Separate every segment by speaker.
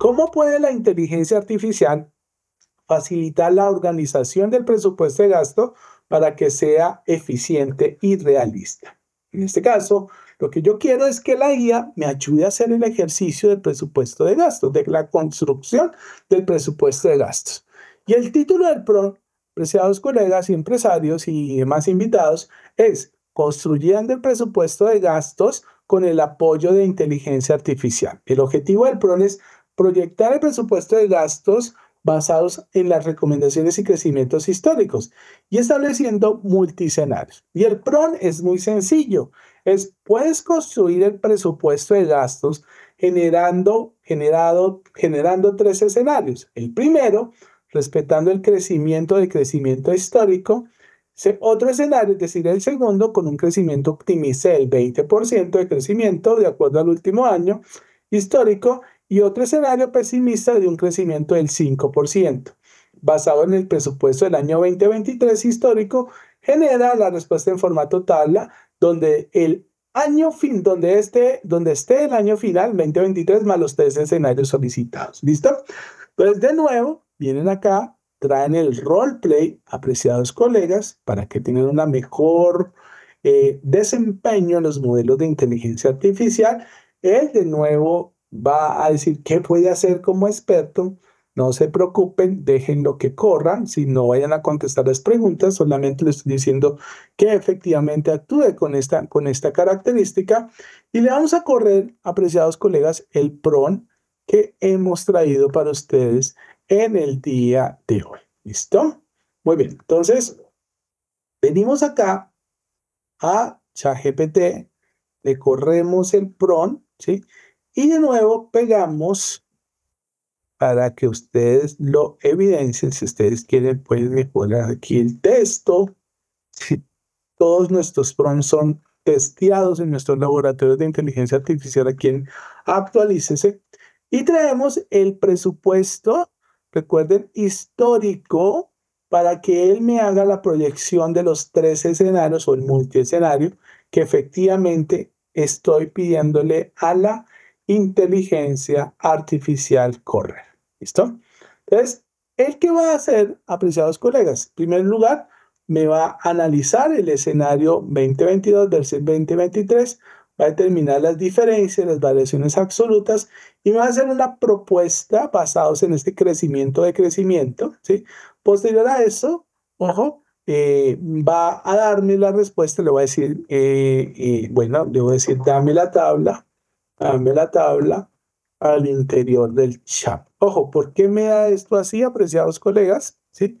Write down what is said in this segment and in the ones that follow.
Speaker 1: ¿Cómo puede la inteligencia artificial facilitar la organización del presupuesto de gasto para que sea eficiente y realista? En este caso, lo que yo quiero es que la guía me ayude a hacer el ejercicio del presupuesto de gastos, de la construcción del presupuesto de gastos. Y el título del PRON, preciados colegas y empresarios y demás invitados, es Construyendo el presupuesto de gastos con el apoyo de inteligencia artificial. El objetivo del PRON es proyectar el presupuesto de gastos basados en las recomendaciones y crecimientos históricos y estableciendo multiscenarios. Y el PRON es muy sencillo, es puedes construir el presupuesto de gastos generando, generado, generando tres escenarios. El primero, respetando el crecimiento de crecimiento histórico. Otro escenario, es decir, el segundo, con un crecimiento optimice del 20% de crecimiento de acuerdo al último año histórico y otro escenario pesimista de un crecimiento del 5%. Basado en el presupuesto del año 2023 histórico, genera la respuesta en formato tabla, donde el año fin, donde esté, donde esté el año final 2023 más los tres escenarios solicitados. ¿Listo? Entonces, de nuevo, vienen acá, traen el roleplay, apreciados colegas, para que tengan un mejor eh, desempeño en los modelos de inteligencia artificial. Es de nuevo va a decir qué puede hacer como experto. No se preocupen, dejen lo que corran. Si no vayan a contestar las preguntas, solamente les estoy diciendo que efectivamente actúe con esta, con esta característica. Y le vamos a correr, apreciados colegas, el PRON que hemos traído para ustedes en el día de hoy. ¿Listo? Muy bien. Entonces, venimos acá a ChatGPT, le corremos el PRON, ¿sí? Y de nuevo pegamos para que ustedes lo evidencien. Si ustedes quieren, pueden mejorar aquí el texto. todos nuestros prompts son testeados en nuestros laboratorios de inteligencia artificial aquí en Actualícese. Y traemos el presupuesto, recuerden, histórico, para que él me haga la proyección de los tres escenarios o el multiescenario que efectivamente estoy pidiéndole a la inteligencia artificial correr. ¿Listo? Entonces, ¿el qué va a hacer, apreciados colegas? En primer lugar, me va a analizar el escenario 2022 versus 2023, va a determinar las diferencias, las variaciones absolutas y me va a hacer una propuesta basados en este crecimiento de crecimiento. ¿sí? Posterior a eso, ojo, eh, va a darme la respuesta, le voy a decir, eh, eh, bueno, le voy a decir, dame la tabla, dame la tabla al interior del chat. Ojo, ¿por qué me da esto así, apreciados colegas? ¿Sí?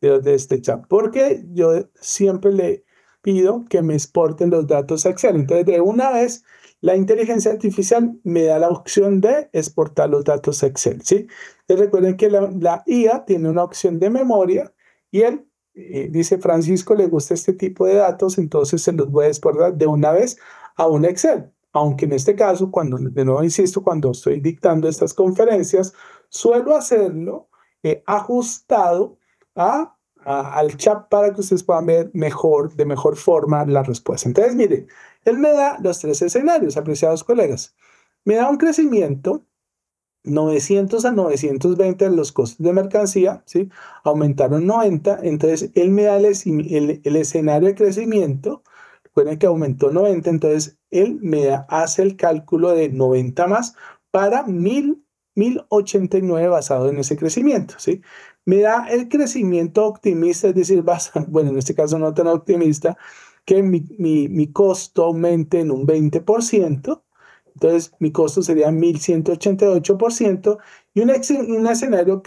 Speaker 1: De este chat. Porque yo siempre le pido que me exporten los datos a Excel. Entonces, de una vez, la inteligencia artificial me da la opción de exportar los datos a Excel. ¿sí? recuerden que la, IA tiene una opción de memoria y él eh, dice, Francisco, le gusta este tipo de datos, entonces se los voy a exportar de una vez a un Excel aunque en este caso, cuando, de nuevo insisto, cuando estoy dictando estas conferencias, suelo hacerlo eh, ajustado a, al chat para que ustedes puedan ver mejor, de mejor forma la respuesta. Entonces, mire, él me da los tres escenarios, apreciados colegas. Me da un crecimiento 900 a 920 en los costos de mercancía, ¿sí? Aumentaron 90, entonces él me da el, el escenario de crecimiento, recuerden que aumentó 90, entonces él me hace el cálculo de 90 más para 1089 basado en ese crecimiento, ¿sí? Me da el crecimiento optimista, es decir, bueno, en este caso no tan optimista, que mi, costo aumente en un 20%, entonces mi costo sería 1188% y un, un escenario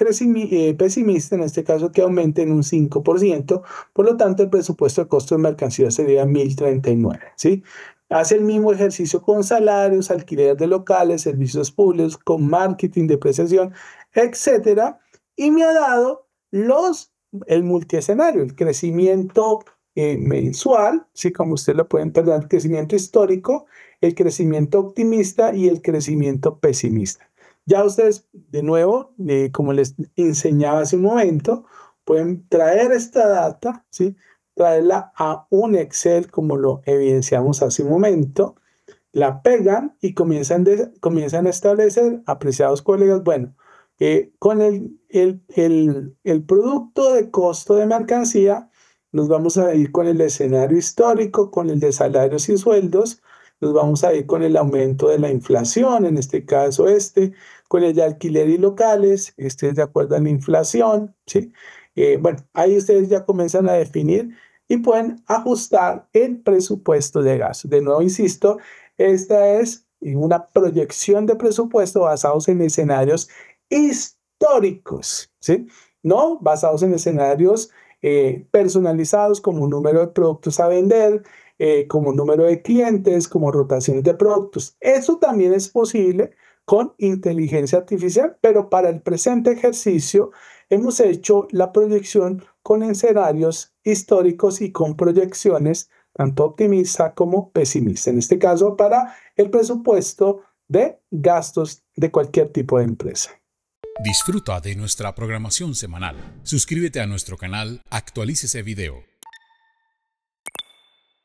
Speaker 1: eh, pesimista, en este caso, que aumente en un 5%, por lo tanto el presupuesto de costo de mercancía sería 1039, ¿sí? Hace el mismo ejercicio con salarios, alquiler de locales, servicios públicos, con marketing, depreciación, etcétera, y me ha dado los, el multiescenario, el crecimiento eh, mensual, sí, como ustedes lo pueden perder, el crecimiento histórico, el crecimiento optimista y el crecimiento pesimista. Ya ustedes, de nuevo, eh, como les enseñaba hace un momento, pueden traer esta data, ¿sí? traerla a un Excel como lo evidenciamos hace un momento. La pegan y comienzan, comienzan a establecer, apreciados colegas, bueno, eh, con el, el, el, producto de costo de mercancía, nos vamos a ir con el escenario histórico, con el de salarios y sueldos, nos vamos a ir con el aumento de la inflación, en este caso este, con el de alquiler y locales, este es de acuerdo a la inflación, ¿sí? Eh, bueno, ahí ustedes ya comienzan a definir y pueden ajustar el presupuesto de gasto. De nuevo, insisto, esta es una proyección de presupuesto basados en escenarios históricos, ¿sí? No basados en escenarios eh, personalizados como número de productos a vender, eh, como número de clientes, como rotaciones de productos. Eso también es posible con inteligencia artificial, pero para el presente ejercicio hemos hecho la proyección con escenarios históricos y con proyecciones tanto optimista como pesimista, en este caso para el presupuesto de gastos de cualquier tipo de empresa. Disfruta de nuestra programación semanal. Suscríbete a nuestro canal, actualice ese video